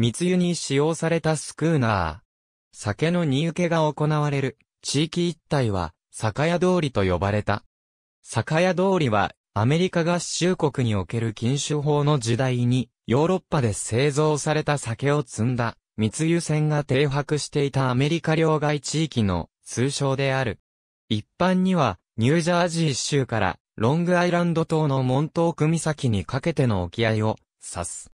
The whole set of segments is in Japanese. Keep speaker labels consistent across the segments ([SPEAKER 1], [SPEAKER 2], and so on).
[SPEAKER 1] 密輸に使用されたスクーナー。酒の荷受けが行われる地域一帯は酒屋通りと呼ばれた。酒屋通りはアメリカ合衆国における禁酒法の時代にヨーロッパで製造された酒を積んだ密輸船が停泊していたアメリカ領外地域の通称である。一般にはニュージャージー州からロングアイランド島のモントーク岬にかけての沖合を指す。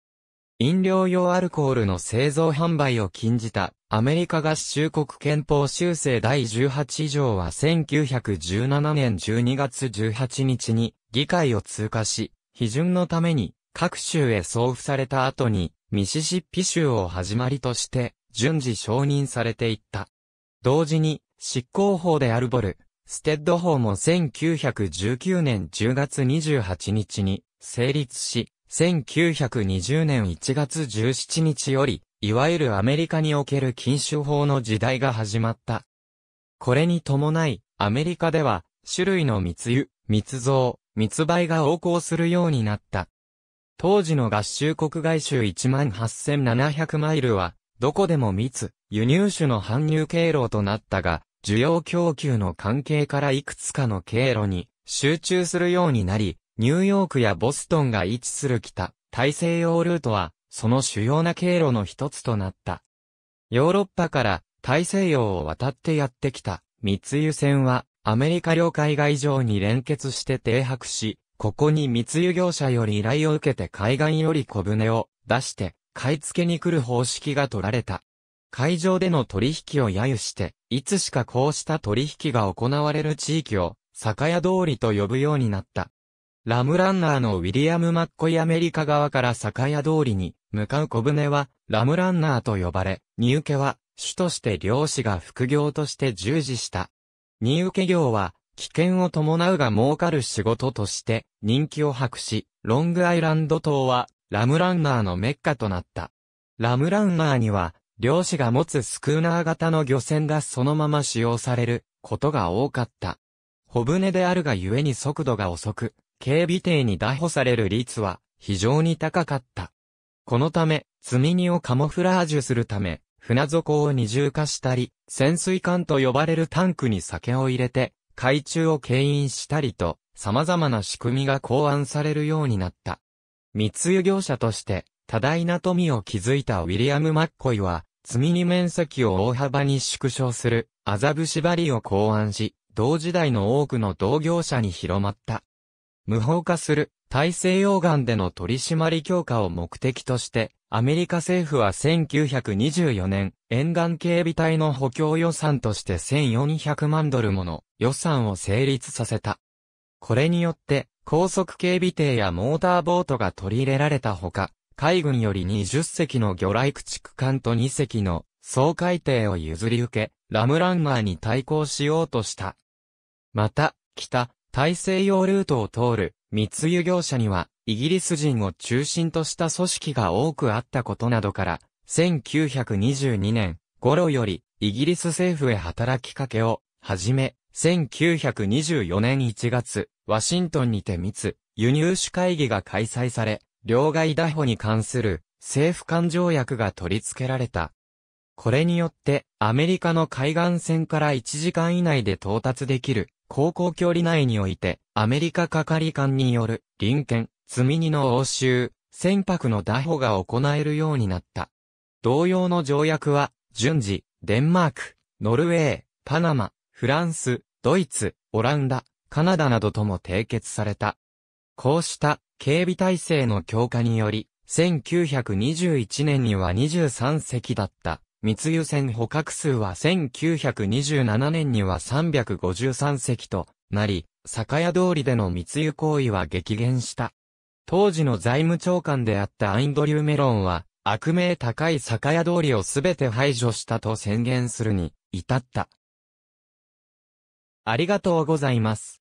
[SPEAKER 1] 飲料用アルコールの製造販売を禁じたアメリカ合衆国憲法修正第18条は1917年12月18日に議会を通過し、批准のために各州へ送付された後にミシシッピ州を始まりとして順次承認されていった。同時に執行法であるボル、ステッド法も1919年10月28日に成立し、1920年1月17日より、いわゆるアメリカにおける禁酒法の時代が始まった。これに伴い、アメリカでは、種類の密輸、密造、密売が横行するようになった。当時の合衆国外州18,700マイルは、どこでも密、輸入種の搬入経路となったが、需要供給の関係からいくつかの経路に集中するようになり、ニューヨークやボストンが位置する北、大西洋ルートは、その主要な経路の一つとなった。ヨーロッパから大西洋を渡ってやってきた密輸船はアメリカ領海外上に連結して停泊し、ここに密輸業者より依頼を受けて海岸より小舟を出して買い付けに来る方式が取られた。海上での取引を揶揄して、いつしかこうした取引が行われる地域を酒屋通りと呼ぶようになった。ラムランナーのウィリアム・マッコイアメリカ側から酒屋通りに向かう小舟はラムランナーと呼ばれ、荷受けは主として漁師が副業として従事した。荷受け業は危険を伴うが儲かる仕事として人気を博し、ロングアイランド島はラムランナーのメッカとなった。ラムランナーには漁師が持つスクーナー型の漁船がそのまま使用されることが多かった。小舟であるがゆえに速度が遅く、警備艇に逮捕される率は非常に高かった。このため、積み荷をカモフラージュするため、船底を二重化したり、潜水艦と呼ばれるタンクに酒を入れて、海中を牽引したりと、様々な仕組みが考案されるようになった。密輸業者として、多大な富を築いたウィリアム・マッコイは、積みに面積を大幅に縮小する、麻布縛りを考案し、同時代の多くの同業者に広まった。無法化する大西洋岸での取り締まり強化を目的として、アメリカ政府は1924年、沿岸警備隊の補強予算として1400万ドルもの予算を成立させた。これによって、高速警備艇やモーターボートが取り入れられたほか、海軍より20隻の魚雷駆逐艦と2隻の総海艇を譲り受け、ラムランマーに対抗しようとした。また、北、大西洋ルートを通る密輸業者には、イギリス人を中心とした組織が多くあったことなどから、1922年頃よりイギリス政府へ働きかけをはじめ、1924年1月、ワシントンにて密輸入主会議が開催され、両外打法に関する政府間条約が取り付けられた。これによって、アメリカの海岸線から1時間以内で到達できる航行距離内において、アメリカ係官による、臨検、積み荷の応酬、船舶の打破が行えるようになった。同様の条約は、順次、デンマーク、ノルウェー、パナマ、フランス、ドイツ、オランダ、カナダなどとも締結された。こうした警備体制の強化により、1921年には23隻だった密輸船捕獲数は1927年には353隻となり、酒屋通りでの密輸行為は激減した。当時の財務長官であったアインドリュー・メロンは、悪名高い酒屋通りをすべて排除したと宣言するに、至った。ありがとうございます。